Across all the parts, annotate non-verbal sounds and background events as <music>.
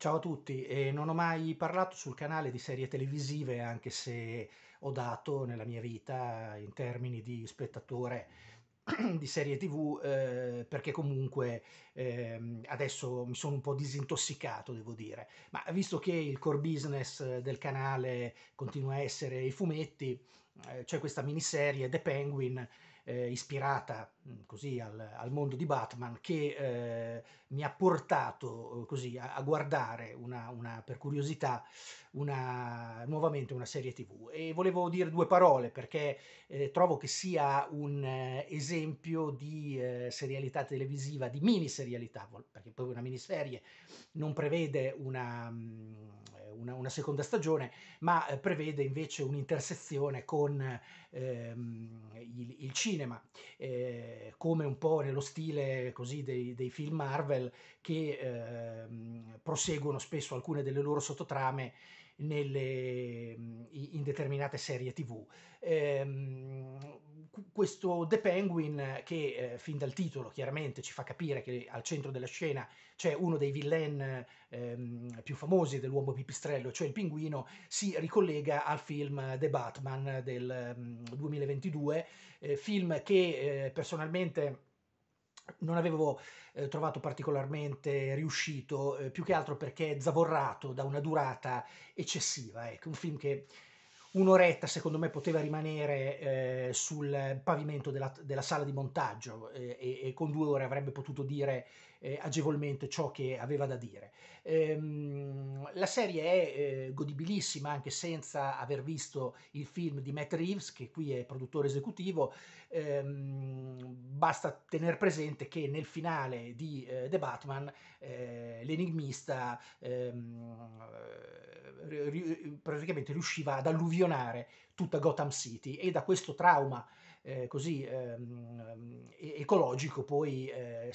Ciao a tutti, eh, non ho mai parlato sul canale di serie televisive anche se ho dato nella mia vita in termini di spettatore <clears throat> di serie tv eh, perché comunque eh, adesso mi sono un po' disintossicato devo dire ma visto che il core business del canale continua a essere i fumetti eh, c'è questa miniserie The Penguin eh, ispirata mm, così al, al, mondo di Batman che eh, mi ha portato eh, così a, a guardare una, una, per curiosità una, nuovamente una serie tv e volevo dire due parole perché eh, trovo che sia un eh, esempio di eh, serialità televisiva, di mini serialità perché poi una miniserie non prevede una, mm, una, una, seconda stagione, ma eh, prevede invece un'intersezione con ehm, il, il, cinema, eh, come un po' nello stile così dei, dei film Marvel che ehm, proseguono spesso alcune delle loro sottotrame nelle, in determinate serie tv. Ehm, questo The Penguin che eh, fin dal titolo chiaramente ci fa capire che al centro della scena c'è uno dei villain ehm, più famosi dell'uomo pipistrello, cioè il pinguino, si ricollega al film The Batman del um, mm, 2022, eh, film che eh, personalmente non avevo eh, trovato particolarmente riuscito, eh, più che altro perché zavorrato da una durata eccessiva. Ecco, un film che un'oretta secondo me poteva rimanere eh, sul pavimento della, della, sala di montaggio eh, e, e, con due ore avrebbe potuto dire eh, agevolmente ciò che aveva da dire. Ehm, la serie è eh, godibilissima anche senza aver visto il film di Matt Reeves, che qui è produttore esecutivo. Ehm, basta tenere presente che nel finale di eh, The Batman eh, l'enigmista ehm, praticamente riusciva ad alluvionare tutta Gotham City e da questo trauma eh, così ehm, ecologico poi eh,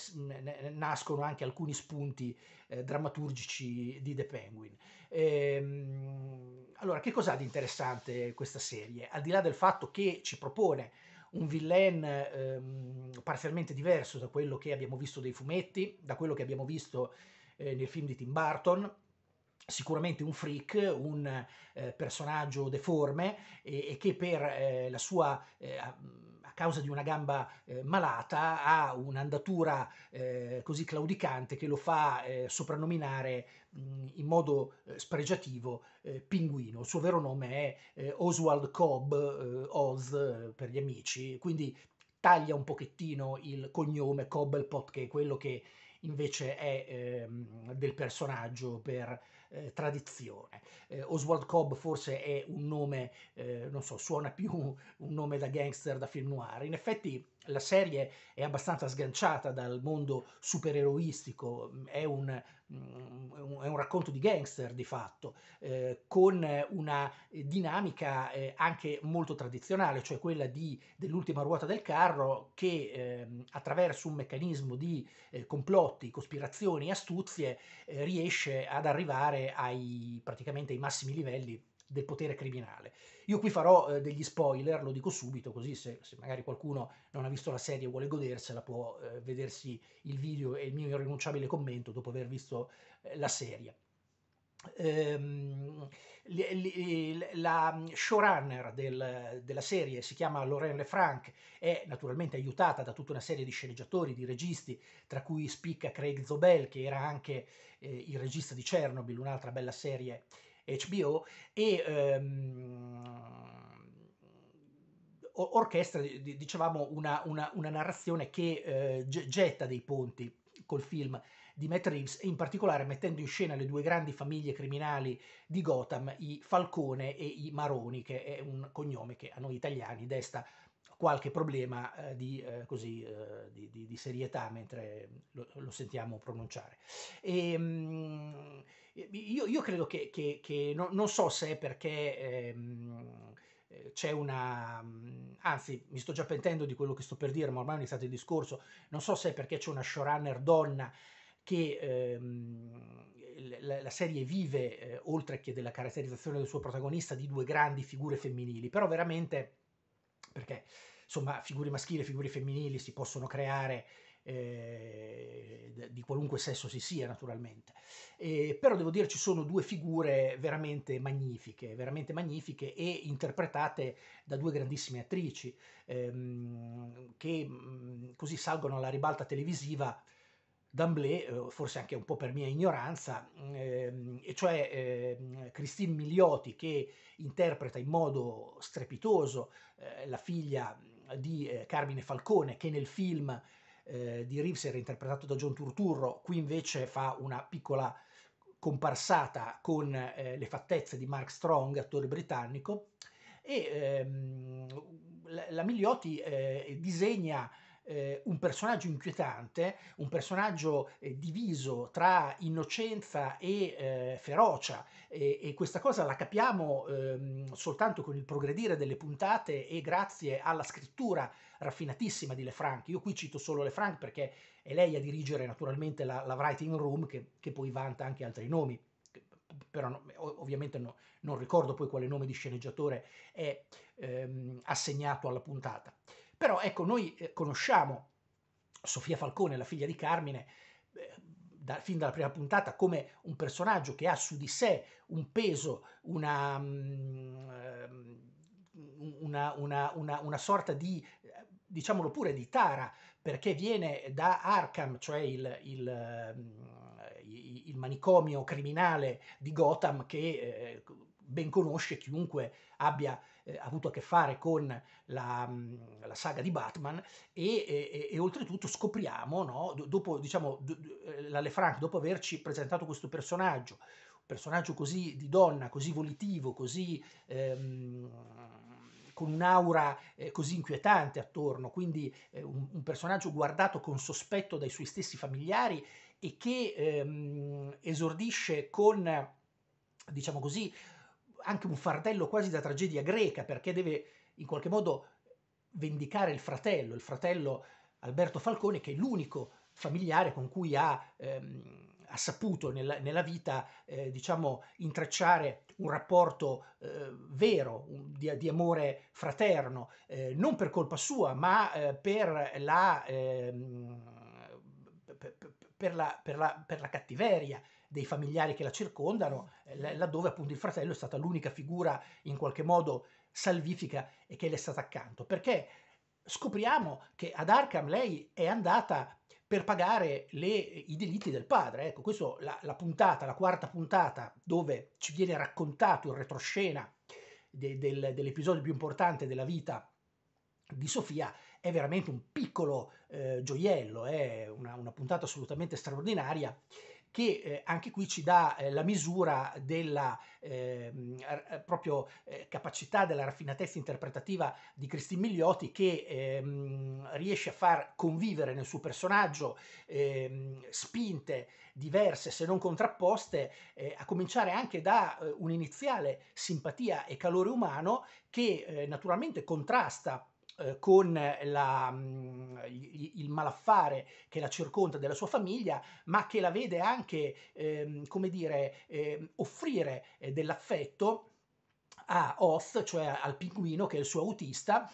nascono anche alcuni spunti eh, drammaturgici di The Penguin. Ehm, allora, che cos'ha di interessante questa serie? Al di là del fatto che ci propone un villain ehm, parzialmente diverso da quello che abbiamo visto dei fumetti, da quello che abbiamo visto eh, nel film di Tim Burton, sicuramente un freak, un eh, personaggio deforme e, e che per eh, la sua, eh, a causa di una gamba eh, malata, ha un'andatura eh, così claudicante che lo fa eh, soprannominare mh, mm, in modo spregiativo Pinguino. Il suo vero nome è Oswald Cobb, Oz per gli amici, quindi taglia un pochettino il cognome Cobblepot, che è quello che invece è ehm, del personaggio per eh, tradizione. Eh, Oswald Cobb forse è un nome, eh, non so, suona più un nome da gangster, da film noir. In effetti la serie è abbastanza sganciata dal mondo supereroistico, è un è un racconto di gangster di fatto, eh, con una dinamica eh, anche molto tradizionale, cioè quella di, dell'ultima ruota del carro che eh, attraverso un meccanismo di eh, complotti, cospirazioni, astuzie eh, riesce ad arrivare ai, praticamente ai massimi livelli del potere criminale. Io qui farò eh, degli spoiler, lo dico subito, così se, se, magari qualcuno non ha visto la serie e vuole godersela può eh, vedersi il video e il mio irrinunciabile commento dopo aver visto eh, la serie. Ehm, li, li, la showrunner del, della serie si chiama Lorraine Lefranc, è naturalmente aiutata da tutta una serie di sceneggiatori, di registi, tra cui spicca Craig Zobel, che era anche eh, il regista di Chernobyl, un'altra bella serie HBO e ehm, orchestra, dicevamo, una, una, una narrazione che eh, getta dei ponti col film di Matt Reeves e in particolare mettendo in scena le due grandi famiglie criminali di Gotham, i Falcone e i Maroni, che è un cognome che a noi italiani desta qualche problema eh, di, eh, così, eh, di, di, di, serietà mentre lo, lo sentiamo pronunciare. E, ehm, mh, eh, io, io credo che, che, che no, non so se è perché ehm, eh, c'è una, mm, anzi mi sto già pentendo di quello che sto per dire, ma ormai è iniziato il discorso, non so se è perché c'è una showrunner donna che ehm, la, la, serie vive, eh, oltre che della caratterizzazione del suo protagonista, di due grandi figure femminili, però veramente, perché insomma figure maschili e figure femminili si possono creare eh, di qualunque sesso si sia naturalmente. Eh, però devo dire ci sono due figure veramente magnifiche, veramente magnifiche e interpretate da due grandissime attrici ehm, che mh, mm, così salgono alla ribalta televisiva d'amblè, eh, forse anche un po' per mia ignoranza, ehm, e cioè ehm, Christine Milioti che interpreta in modo strepitoso eh, la figlia di eh, Carmine Falcone che nel film eh, di Reeves era interpretato da John Turturro, qui invece fa una piccola comparsata con eh, le fattezze di Mark Strong, attore britannico, e ehm, la, la Migliotti eh, disegna eh, un personaggio inquietante, un personaggio eh, diviso tra innocenza e eh, ferocia e, e, questa cosa la capiamo ehm, soltanto con il progredire delle puntate e grazie alla scrittura raffinatissima di Lefranc. Io qui cito solo Lefranc perché è lei a dirigere naturalmente la, la Writing Room che, che poi vanta anche altri nomi però ovviamente no, non ricordo poi quale nome di sceneggiatore è ehm, assegnato alla puntata. Però ecco, noi eh, conosciamo Sofia Falcone, la figlia di Carmine, eh, da, fin dalla prima puntata come un personaggio che ha su di sé un peso, una, mm, ehm, una, una, una sorta di, eh, diciamolo pure, di tara, perché viene da Arkham, cioè il, il, ehm, il manicomio criminale di Gotham che... Eh, ben conosce chiunque abbia eh, avuto a che fare con la, mm, la saga di Batman e, e, e oltretutto scopriamo, no, dopo, diciamo, d- d- eh, Lalle Frank, dopo averci presentato questo personaggio, un personaggio così di donna, così volitivo, così... Ehm, con un'aura eh, così inquietante attorno, quindi eh, un, un, personaggio guardato con sospetto dai suoi stessi familiari e che ehm, esordisce con, diciamo così, anche un fardello quasi da tragedia greca, perché deve in qualche modo vendicare il fratello, il fratello Alberto Falcone, che è l'unico familiare con cui ha, ehm, ha saputo nella, nella vita, eh, diciamo, intrecciare un rapporto eh, vero, un, di, di, amore fraterno, eh, non per colpa sua, ma eh, per la, ehm, per, la, per, la, per la cattiveria dei familiari che la circondano, eh, laddove appunto il fratello è stata l'unica figura in qualche modo salvifica e che le è stata accanto. Perché scopriamo che ad Arkham lei è andata per pagare le, i delitti del padre. Ecco, questa la, la puntata, la quarta puntata, dove ci viene raccontato il retroscena de, del, dell'episodio più importante della vita di Sofia, è veramente un piccolo eh, gioiello, è una, una puntata assolutamente straordinaria che eh, anche qui ci dà eh, la misura della ehm, eh, proprio eh, capacità della raffinatezza interpretativa di Cristin Migliotti che ehm, riesce a far convivere nel suo personaggio ehm, spinte diverse se non contrapposte, eh, a cominciare anche da eh, un'iniziale simpatia e calore umano che eh, naturalmente contrasta eh, con la, mm, il malaffare che la circonda della sua famiglia, ma che la vede anche, ehm, come dire, ehm, offrire eh, dell'affetto a Oth, cioè al pinguino che è il suo autista,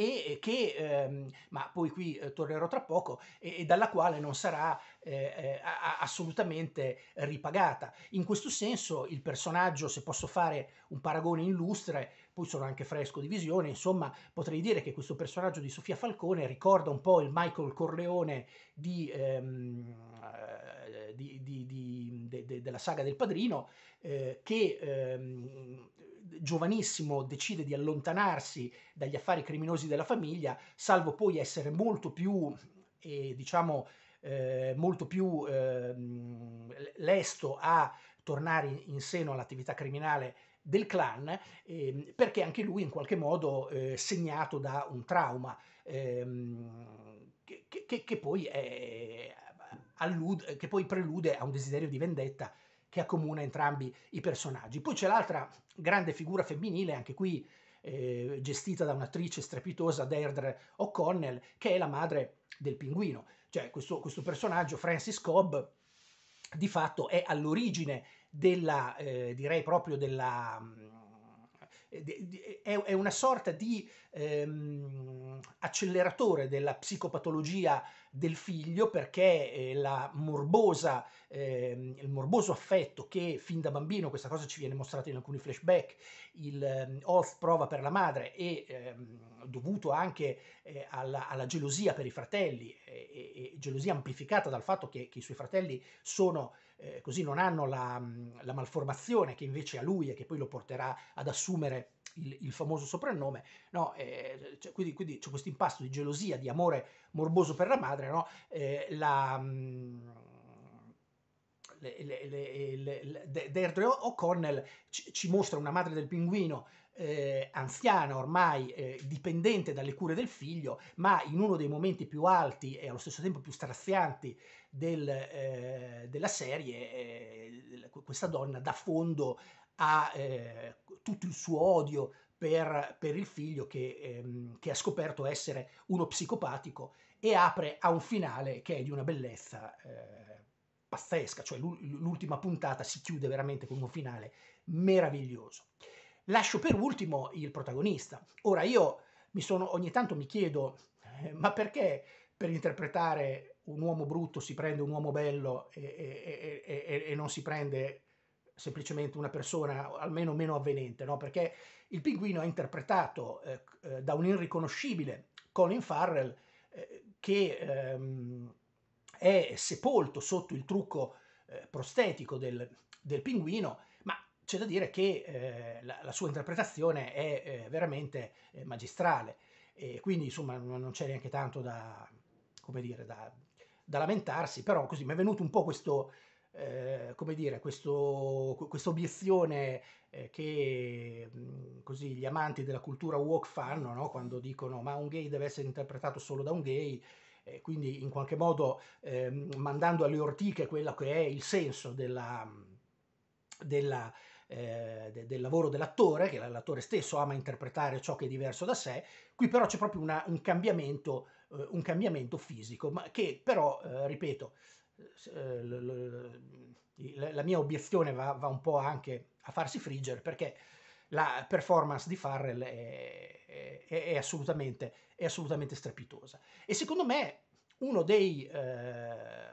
e che, ehm, ma poi qui eh, tornerò tra poco, e, e, dalla quale non sarà eh, eh a, assolutamente ripagata. In questo senso il personaggio, se posso fare un paragone illustre, poi sono anche fresco di visione, insomma potrei dire che questo personaggio di Sofia Falcone ricorda un po' il Michael Corleone di, ehm, eh, di, di, de, de, della saga del padrino, eh, che ehm, giovanissimo decide di allontanarsi dagli affari criminosi della famiglia, salvo poi essere molto più, eh, diciamo, eh, molto più eh, lesto a tornare in seno all'attività criminale del clan, ehm, perché anche lui in qualche modo eh, segnato da un trauma ehm, che, che, che, poi è, allude, che poi prelude a un desiderio di vendetta che accomuna entrambi i personaggi. Poi c'è l'altra grande figura femminile, anche qui eh, gestita da un'attrice strepitosa, Deirdre O'Connell, che è la madre del pinguino. Cioè questo, questo personaggio, Francis Cobb, di fatto è all'origine della, eh, direi proprio della eh, è, una sorta di ehm, acceleratore della psicopatologia del figlio perché eh, morbosa, ehm, il morboso affetto che fin da bambino, questa cosa ci viene mostrata in alcuni flashback, il ehm, Oz prova per la madre e ehm, dovuto anche eh, alla, alla, gelosia per i fratelli, eh, eh, gelosia amplificata dal fatto che, che i suoi fratelli sono eh, così non hanno la, mm, la, malformazione che invece a lui e che poi lo porterà ad assumere il, il famoso soprannome, no? eh, cioè, quindi, quindi c'è questo impasto di gelosia, di amore morboso per la madre, no? eh, la, mh, mm, Deirdre O'Connell ci, mostra una madre del pinguino eh, anziana ormai eh, dipendente dalle cure del figlio, ma in uno dei momenti più alti e allo stesso tempo più strazianti del, eh, della serie, eh, questa donna dà fondo a eh, tutto il suo odio per, per il figlio che, ehm, che, ha scoperto essere uno psicopatico e apre a un finale che è di una bellezza eh, pazzesca, cioè l'ultima puntata si chiude veramente con un finale meraviglioso. Lascio per ultimo il protagonista. Ora io mi sono, ogni tanto mi chiedo, eh, ma perché per interpretare un uomo brutto si prende un uomo bello e, e, e, e non si prende semplicemente una persona almeno meno avvenente, no? perché il pinguino è interpretato eh, eh da un irriconoscibile Colin Farrell eh, che ehm, è sepolto sotto il trucco eh, prostetico del, del, pinguino, ma c'è da dire che eh, la, la, sua interpretazione è eh, veramente eh, magistrale, e quindi insomma non c'è neanche tanto da, come dire, da, da lamentarsi, però così mi è venuto un po' questo, eh, come dire, questa obiezione eh, che mh, mm, così gli amanti della cultura woke fanno no? quando dicono ma un gay deve essere interpretato solo da un gay eh, quindi in qualche modo eh, mandando alle ortiche quello che è il senso della, della, eh, de, del lavoro dell'attore, che l'attore stesso ama interpretare ciò che è diverso da sé, qui però c'è proprio una, un, cambiamento, eh, un, cambiamento, fisico, ma che però, eh, ripeto, eh, la mia obiezione va, va un po' anche a farsi friggere perché la performance di Farrell è, è, è, assolutamente, è assolutamente, strepitosa. E secondo me uno dei... Eh,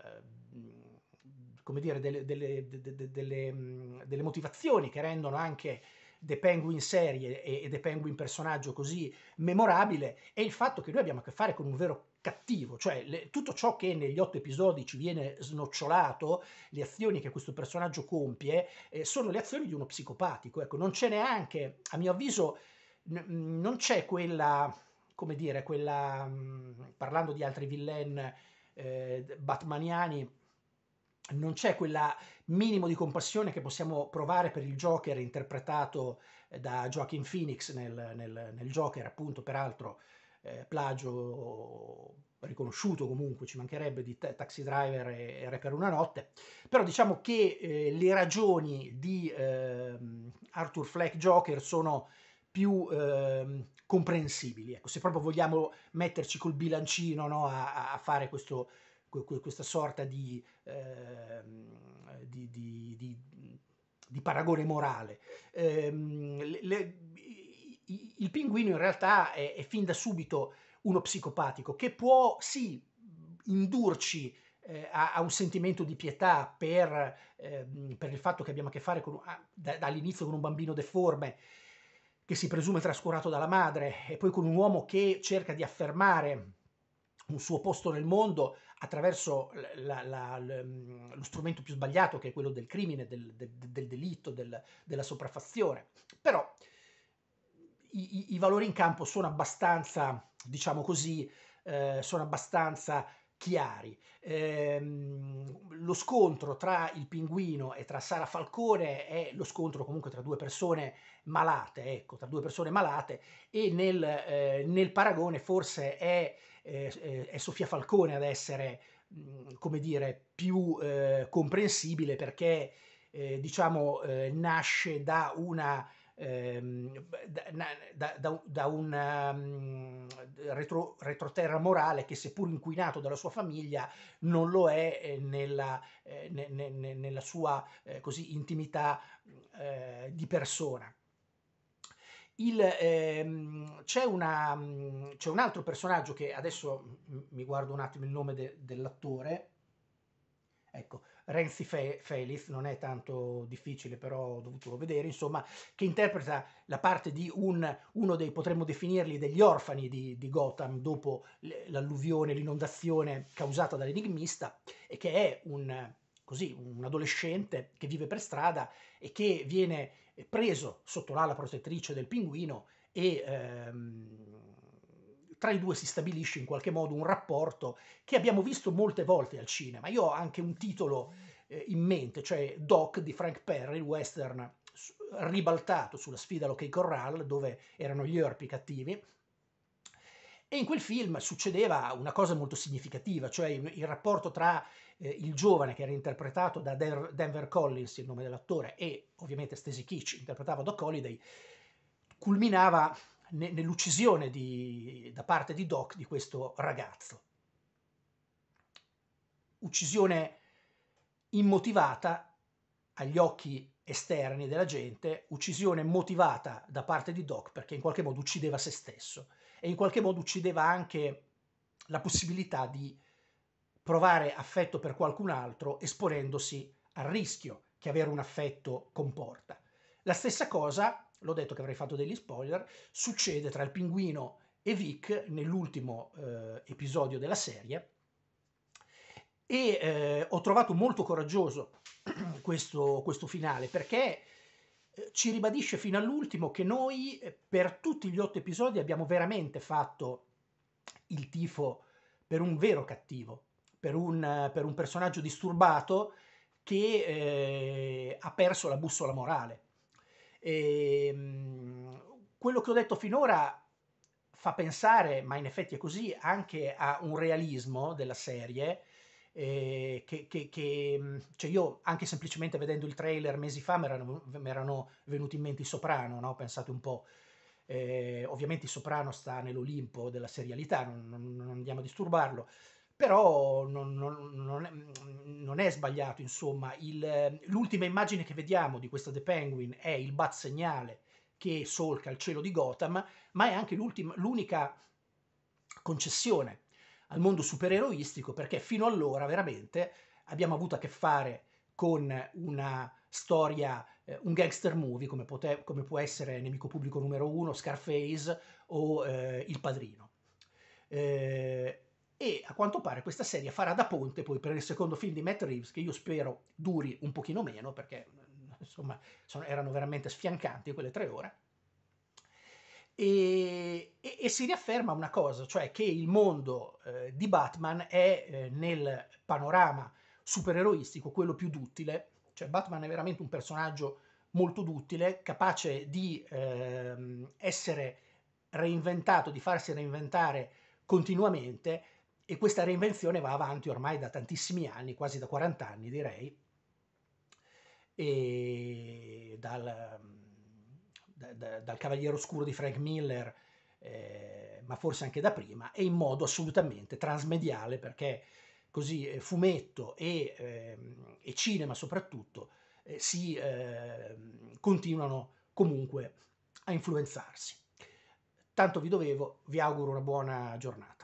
come dire, delle, delle, delle, delle motivazioni che rendono anche The Penguin serie e, e The Penguin personaggio così memorabile è il fatto che noi abbiamo a che fare con un vero cattivo, cioè le, tutto ciò che negli otto episodi ci viene snocciolato, le azioni che questo personaggio compie, eh, sono le azioni di uno psicopatico. Ecco, non c'è neanche, a mio avviso, n- non c'è quella, come dire, quella, mh, mm, parlando di altri villain eh, batmaniani, non c'è quella minimo di compassione che possiamo provare per il Joker interpretato eh, da Joaquin Phoenix nel, nel, nel Joker, appunto, peraltro eh, plagio riconosciuto comunque, ci mancherebbe di Taxi Driver e, e Re per una notte, però diciamo che eh, le ragioni di eh, Arthur Fleck Joker sono più eh, comprensibili, ecco, se proprio vogliamo metterci col bilancino no, a, a, fare questo questa sorta di, eh, di, di, di paragone morale. Eh, le, il pinguino in realtà è, è, fin da subito uno psicopatico che può sì indurci eh, a, a, un sentimento di pietà per, ehm, per, il fatto che abbiamo a che fare con, da, dall'inizio con un bambino deforme che si presume trascurato dalla madre e poi con un uomo che cerca di affermare un suo posto nel mondo attraverso la, la, la, mm, lo strumento più sbagliato che è quello del crimine, del, del, del delitto, del, della sopraffazione. Però i, i, valori in campo sono abbastanza, diciamo così, eh, sono abbastanza chiari. Ehm, lo scontro tra il pinguino e tra Sara Falcone è lo scontro comunque tra due persone malate, ecco, tra due persone malate e nel, eh, nel paragone forse è, eh, è, Sofia Falcone ad essere, mh, mm, come dire, più eh, comprensibile perché eh, diciamo eh, nasce da una Ehm, da, da, da un ehm, retro, retroterra morale che seppur inquinato dalla sua famiglia non lo è eh, nella, eh, ne, ne, ne, nella sua eh, così, intimità di persona. Il, ehm, c'è, una, c'è, un altro personaggio che adesso mi guardo un attimo il nome de, dell'attore, ecco, Renzi Fe- Felis, non è tanto difficile però ho dovuto vedere, insomma, che interpreta la parte di un, uno dei, potremmo definirli, degli orfani di, di Gotham dopo l'alluvione, l'inondazione causata dall'enigmista e che è un, così, un adolescente che vive per strada e che viene preso sotto l'ala protettrice del pinguino e... Ehm, tra i due si stabilisce in qualche modo un rapporto che abbiamo visto molte volte al cinema. Io ho anche un titolo eh, in mente, cioè Doc di Frank Perry, il western ribaltato sulla sfida all'Ok Corral, dove erano gli Earp i cattivi, e in quel film succedeva una cosa molto significativa, cioè il rapporto tra eh, il giovane che era interpretato da Denver Collins, il nome dell'attore, e ovviamente Stacy Kitch, interpretava Doc Holliday, culminava ne, nell'uccisione di, da parte di Doc di questo ragazzo. Uccisione immotivata agli occhi esterni della gente, uccisione motivata da parte di Doc perché in qualche modo uccideva se stesso e in qualche modo uccideva anche la possibilità di provare affetto per qualcun altro esponendosi al rischio che avere un affetto comporta. La stessa cosa l'ho detto che avrei fatto degli spoiler, succede tra il pinguino e Vic nell'ultimo eh, episodio della serie e eh, ho trovato molto coraggioso <clears throat> questo, questo finale perché eh, ci ribadisce fino all'ultimo che noi eh, per tutti gli otto episodi abbiamo veramente fatto il tifo per un vero cattivo, per un, per un personaggio disturbato che eh, ha perso la bussola morale e, ehm, quello che ho detto finora fa pensare, ma in effetti è così, anche a un realismo della serie. Eh, che, che, che cioè io anche semplicemente vedendo il trailer mesi fa mi erano, erano, venuti in mente i Soprano, no? pensate un po'. Eh, ovviamente il Soprano sta nell'Olimpo della serialità, non, non andiamo a disturbarlo, però non, non, non, è, non è, sbagliato, insomma, il, l'ultima immagine che vediamo di questa The Penguin è il bat segnale che solca il cielo di Gotham, ma è anche l'unica concessione al mondo supereroistico perché fino allora veramente abbiamo avuto a che fare con una storia, eh, un gangster movie come, pote- come, può essere Nemico Pubblico numero uno, Scarface o eh, Il Padrino. Eh, e a quanto pare questa serie farà da ponte poi per il secondo film di Matt Reeves che io spero duri un pochino meno perché eh, insomma sono, erano veramente sfiancanti quelle tre ore e, e, e, si riafferma una cosa cioè che il mondo eh, di Batman è eh, nel panorama supereroistico quello più duttile cioè Batman è veramente un personaggio molto duttile capace di eh, essere reinventato di farsi reinventare continuamente e questa reinvenzione va avanti ormai da tantissimi anni, quasi da 40 anni direi, e dal, da, da, dal Cavaliere Oscuro di Frank Miller, eh, ma forse anche da prima, e in modo assolutamente transmediale perché così eh, fumetto e, eh, e, cinema soprattutto eh, si ehm, continuano comunque a influenzarsi. Tanto vi dovevo, vi auguro una buona giornata.